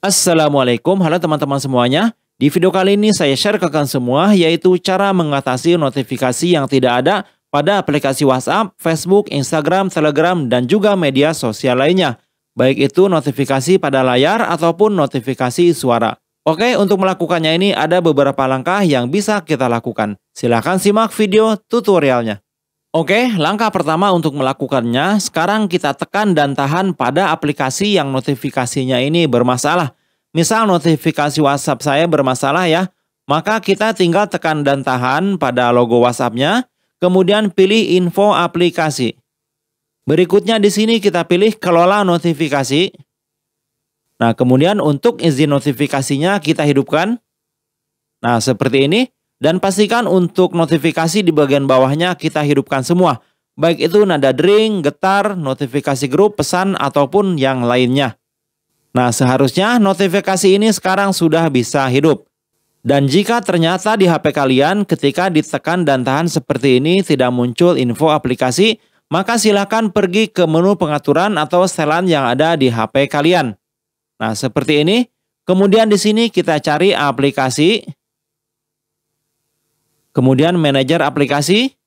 Assalamualaikum, halo teman-teman semuanya. Di video kali ini saya share ke kalian semua yaitu cara mengatasi notifikasi yang tidak ada pada aplikasi WhatsApp, Facebook, Instagram, Telegram, dan juga media sosial lainnya. Baik itu notifikasi pada layar ataupun notifikasi suara. Oke, untuk melakukannya ini ada beberapa langkah yang bisa kita lakukan. Silahkan simak video tutorialnya. Oke, langkah pertama untuk melakukannya, sekarang kita tekan dan tahan pada aplikasi yang notifikasinya ini bermasalah. Misal notifikasi WhatsApp saya bermasalah ya, maka kita tinggal tekan dan tahan pada logo WhatsApp-nya, kemudian pilih info aplikasi. Berikutnya di sini kita pilih kelola notifikasi. Nah, kemudian untuk izin notifikasinya kita hidupkan. Nah, seperti ini. Dan pastikan untuk notifikasi di bagian bawahnya kita hidupkan semua, baik itu nada dering, getar, notifikasi grup, pesan, ataupun yang lainnya. Nah seharusnya notifikasi ini sekarang sudah bisa hidup. Dan jika ternyata di HP kalian ketika ditekan dan tahan seperti ini tidak muncul info aplikasi, maka silakan pergi ke menu pengaturan atau setelan yang ada di HP kalian. Nah seperti ini, kemudian di sini kita cari aplikasi, kemudian manajer aplikasi,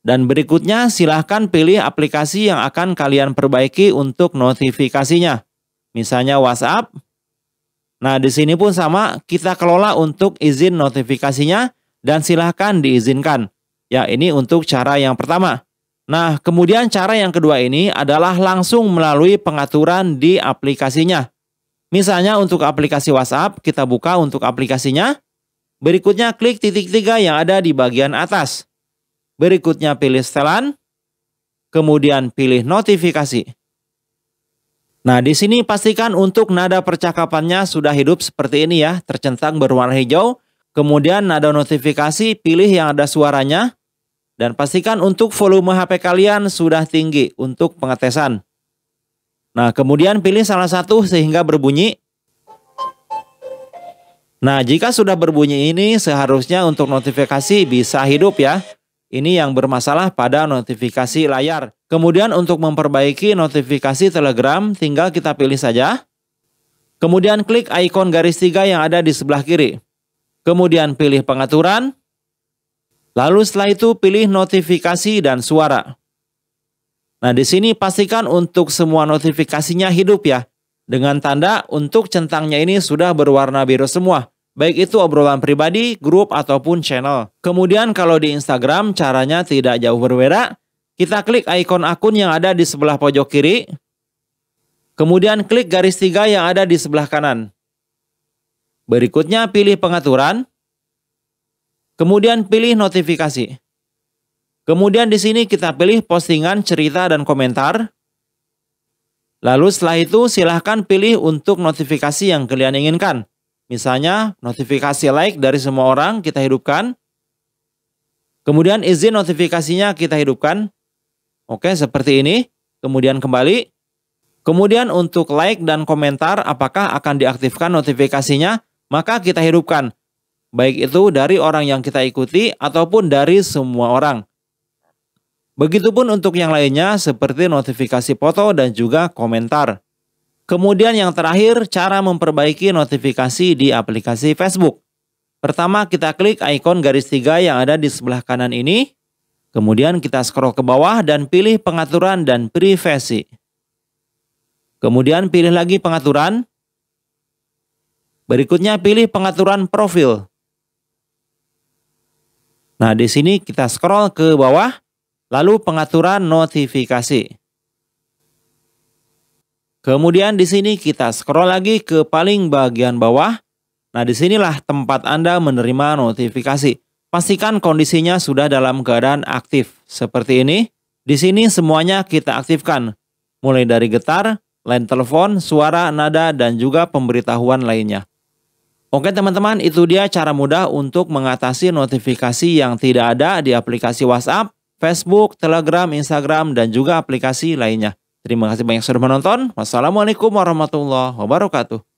dan berikutnya silahkan pilih aplikasi yang akan kalian perbaiki untuk notifikasinya. Misalnya WhatsApp. Nah, di sini pun sama, kita kelola untuk izin notifikasinya dan silahkan diizinkan. Ya, ini untuk cara yang pertama. Nah, kemudian cara yang kedua ini adalah langsung melalui pengaturan di aplikasinya. Misalnya untuk aplikasi WhatsApp, kita buka untuk aplikasinya. Berikutnya klik titik tiga yang ada di bagian atas. Berikutnya pilih setelan, kemudian pilih notifikasi. Nah, di sini pastikan untuk nada percakapannya sudah hidup seperti ini ya, tercentang berwarna hijau. Kemudian nada notifikasi, pilih yang ada suaranya. Dan pastikan untuk volume HP kalian sudah tinggi untuk pengetesan. Nah, kemudian pilih salah satu sehingga berbunyi. Nah, jika sudah berbunyi ini seharusnya untuk notifikasi bisa hidup ya. Ini yang bermasalah pada notifikasi layar. Kemudian untuk memperbaiki notifikasi Telegram, tinggal kita pilih saja. Kemudian klik ikon garis tiga yang ada di sebelah kiri. Kemudian pilih pengaturan. Lalu setelah itu pilih notifikasi dan suara. Nah, di sini pastikan untuk semua notifikasinya hidup ya. Dengan tanda untuk centangnya ini sudah berwarna biru semua, baik itu obrolan pribadi, grup, ataupun channel. Kemudian kalau di Instagram caranya tidak jauh berbeda, kita klik ikon akun yang ada di sebelah pojok kiri, kemudian klik garis tiga yang ada di sebelah kanan. Berikutnya pilih pengaturan, kemudian pilih notifikasi. Kemudian di sini kita pilih postingan, cerita, dan komentar. Lalu setelah itu silahkan pilih untuk notifikasi yang kalian inginkan. Misalnya notifikasi like dari semua orang kita hidupkan. Kemudian izin notifikasinya kita hidupkan. Oke seperti ini. Kemudian kembali. Kemudian untuk like dan komentar apakah akan diaktifkan notifikasinya maka kita hidupkan. Baik itu dari orang yang kita ikuti ataupun dari semua orang. Begitupun untuk yang lainnya seperti notifikasi foto dan juga komentar. Kemudian yang terakhir, cara memperbaiki notifikasi di aplikasi Facebook. Pertama kita klik ikon garis tiga yang ada di sebelah kanan ini. Kemudian kita scroll ke bawah dan pilih pengaturan dan privasi. Kemudian pilih lagi pengaturan. Berikutnya pilih pengaturan profil. Nah di sini kita scroll ke bawah. Lalu pengaturan notifikasi. Kemudian di sini kita scroll lagi ke paling bagian bawah. Nah, di sinilah tempat Anda menerima notifikasi. Pastikan kondisinya sudah dalam keadaan aktif. Seperti ini, di sini semuanya kita aktifkan. Mulai dari getar, line telepon, suara, nada, dan juga pemberitahuan lainnya. Oke teman-teman, itu dia cara mudah untuk mengatasi notifikasi yang tidak ada di aplikasi WhatsApp Facebook, Telegram, Instagram, dan juga aplikasi lainnya. Terima kasih banyak sudah menonton. Wassalamualaikum warahmatullahi wabarakatuh.